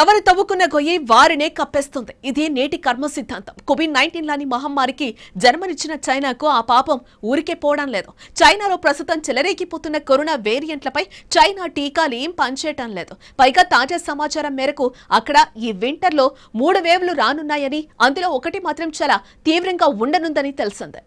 ఎవరు తవ్వుకున్న గొయ్యి వారినే కప్పేస్తుంది ఇది నేటి కర్మ సిద్ధాంతం కోవిడ్ నైన్టీన్ లాని మహమ్మారికి జన్మనిచ్చిన చైనాకు ఆ పాపం ఊరికే పోవడం లేదు చైనాలో ప్రస్తుతం చెలరేగిపోతున్న కరోనా వేరియంట్లపై చైనా టీకాలు ఏం పనిచేయటం లేదు పైగా తాజా సమాచారం మేరకు అక్కడ ఈ వింటర్లో మూడు వేవ్లు రానున్నాయని అందులో ఒకటి మాత్రం చాలా తీవ్రంగా ఉండనుందని తెలిసిందే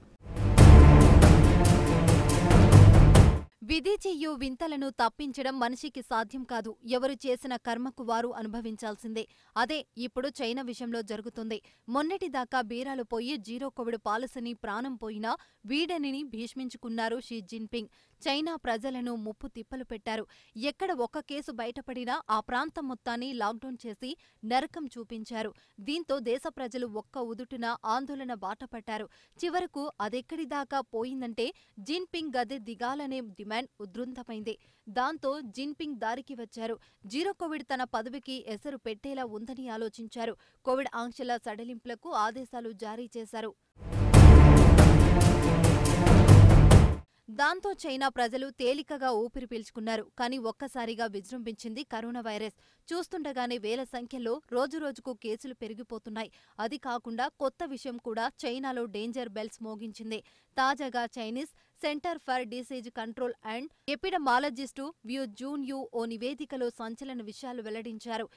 విధి చెయ్యు వింతలను తప్పించడం మనిషికి సాధ్యం కాదు ఎవరు చేసిన కర్మకు వారు అనుభవించాల్సిందే అదే ఇప్పుడు చైనా విషయంలో జరుగుతుంది మొన్నటిదాకా బీరాలు పోయి జీరో కోవిడ్ పాలసీని ప్రాణం పోయినా వీడనిని భీష్మించుకున్నారు షీ జిన్పింగ్ చైనా ప్రజలను ముప్పు తిప్పలు పెట్టారు ఎక్కడ ఒక్క కేసు బయటపడినా ఆ ప్రాంతం మొత్తాన్ని లాక్డౌన్ చేసి నరకం చూపించారు దీంతో దేశ ప్రజలు ఒక్క ఉదుటున ఆందోళన బాటపట్టారు చివరకు అదెక్కడిదాకా పోయిందంటే జిన్పింగ్ గది దిగాలనే డిమాండ్ ఉధృంతమైంది దాంతో జిన్పింగ్ దారికి వచ్చారు జీరో కోవిడ్ తన పదవికి ఎసరు పెట్టేలా ఉందని ఆలోచించారు కోవిడ్ ఆంక్షల సడలింపులకు ఆదేశాలు జారీ చేశారు దాంతో చైనా ప్రజలు తేలికగా ఊపిరి పీల్చుకున్నారు కానీ ఒక్కసారిగా విజృంభించింది కరోనా వైరస్ చూస్తుండగానే వేల సంఖ్యలో రోజురోజుకు కేసులు పెరిగిపోతున్నాయి అది కాకుండా కొత్త విషయం కూడా చైనాలో డేంజర్ బెల్స్ మోగించింది తాజాగా Chinese Center for Disease Control and epidemiologist Wu Zunyou ఓ నివేదికలో సంచలన విషయాలు వెల్లడించారు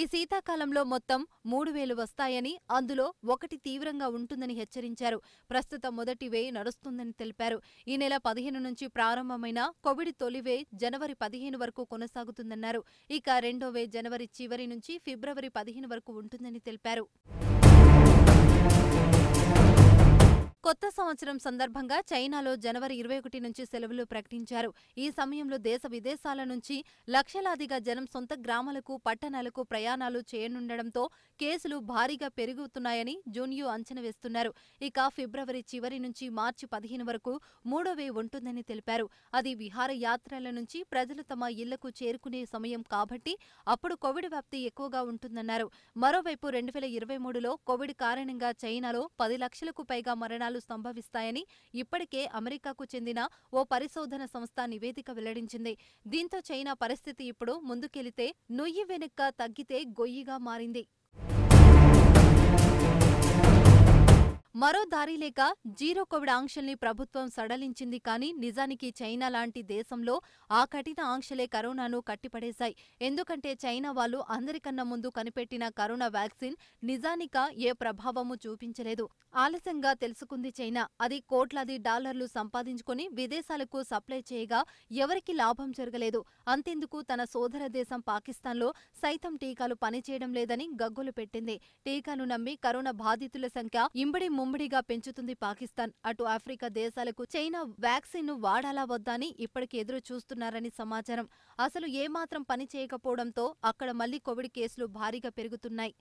ఈ శీతాకాలంలో మొత్తం మూడు వేలు వస్తాయని అందులో ఒకటి తీవ్రంగా ఉంటుందని హెచ్చరించారు ప్రస్తుతం మొదటి వే నడుస్తుందని తెలిపారు ఈ నెల పదిహేను నుంచి ప్రారంభమైన కోవిడ్ తొలివే జనవరి పదిహేను వరకు కొనసాగుతుందన్నారు ఇక రెండో వే జనవరి చివరి నుంచి ఫిబ్రవరి పదిహేను వరకు ఉంటుందని తెలిపారు కొత్త సంవత్సరం సందర్భంగా చైనాలో జనవరి ఇరవై ఒకటి నుంచి సెలవులు ప్రకటించారు ఈ సమయంలో దేశ విదేశాల నుంచి లక్షలాదిగా జనం సొంత గ్రామాలకు పట్టణాలకు ప్రయాణాలు చేయనుండడంతో కేసులు భారీగా పెరుగుతున్నాయని జూన్యూ అంచనా వేస్తున్నారు ఇక ఫిబ్రవరి చివరి నుంచి మార్చి పదిహేను వరకు మూడో వే ఉంటుందని తెలిపారు అది విహారయాత్రల నుంచి ప్రజలు తమ ఇళ్లకు చేరుకునే సమయం కాబట్టి అప్పుడు కోవిడ్ వ్యాప్తి ఎక్కువగా ఉంటుందన్నారు మరోవైపు రెండు వేల ఇరవై మూడులో కోవిడ్ కారణంగా చైనాలో పది లక్షలకు పైగా మరణాలు నష్టాలు సంభవిస్తాయని ఇప్పటికే అమెరికాకు చెందిన ఓ పరిశోధన సంస్థ నివేదిక వెల్లడించింది దీంతో చైనా పరిస్థితి ఇప్పుడు ముందుకెళితే నొయ్యి వెనుక్క తగ్గితే గొయ్యిగా మారింది మరో దారి లేక జీరో కోవిడ్ ఆంక్షల్ని ప్రభుత్వం సడలించింది కానీ నిజానికి చైనా లాంటి దేశంలో ఆ కఠిన ఆంక్షలే కరోనాను కట్టిపడేశాయి ఎందుకంటే చైనా వాళ్ళు అందరికన్నా ముందు కనిపెట్టిన కరోనా వ్యాక్సిన్ నిజానిక ఏ ప్రభావము చూపించలేదు ఆలస్యంగా తెలుసుకుంది చైనా అది కోట్లాది డాలర్లు సంపాదించుకుని విదేశాలకు సప్లై చేయగా ఎవరికి లాభం జరగలేదు అంతెందుకు తన సోదర దేశం పాకిస్తాన్లో సైతం టీకాలు పనిచేయడం లేదని గగ్గులు పెట్టింది టీకాను నమ్మి కరోనా బాధితుల సంఖ్య ఇంబడి ముమ్మడిగా పెంచుతుంది పాకిస్తాన్ అటు ఆఫ్రికా దేశాలకు చైనా వ్యాక్సిన్ ను వాడాలా వద్దా అని ఇప్పటికే ఎదురు చూస్తున్నారని సమాచారం అసలు ఏమాత్రం పని చేయకపోవడంతో అక్కడ మళ్లీ కోవిడ్ కేసులు భారీగా పెరుగుతున్నాయి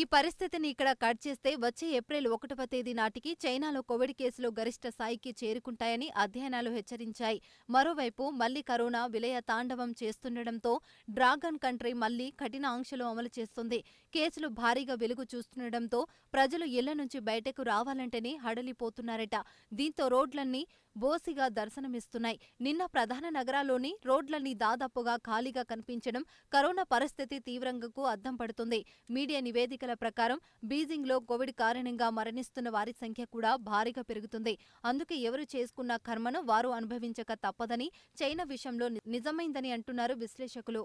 ఈ పరిస్థితిని ఇక్కడ కట్ చేస్తే వచ్చే ఏప్రిల్ ఒకటవ తేదీ నాటికి చైనాలో కోవిడ్ కేసులు గరిష్ట స్థాయికి చేరుకుంటాయని అధ్యయనాలు హెచ్చరించాయి మరోవైపు మళ్లీ కరోనా విలయ తాండవం చేస్తుండటంతో డ్రాగన్ కంట్రీ మళ్లీ కఠిన ఆంక్షలు అమలు చేస్తుంది కేసులు భారీగా వెలుగు చూస్తుండటంతో ప్రజలు ఇళ్ల నుంచి బయటకు రావాలంటేనే హడలిపోతున్నారట దీంతో రోడ్లన్నీ బోసిగా దర్శనమిస్తున్నాయి నిన్న ప్రధాన నగరాల్లోని రోడ్లన్నీ దాదాపుగా ఖాళీగా కనిపించడం కరోనా పరిస్థితి తీవ్రంగా అద్దం పడుతుంది మీడియా నివేదిక లెక్కల ప్రకారం బీజింగ్లో కోవిడ్ కారణంగా మరణిస్తున్న వారి సంఖ్య కూడా భారీగా పెరుగుతుంది అందుకే ఎవరు చేసుకున్న కర్మను వారు అనుభవించక తప్పదని చైనా విషయంలో నిజమైందని అంటున్నారు విశ్లేషకులు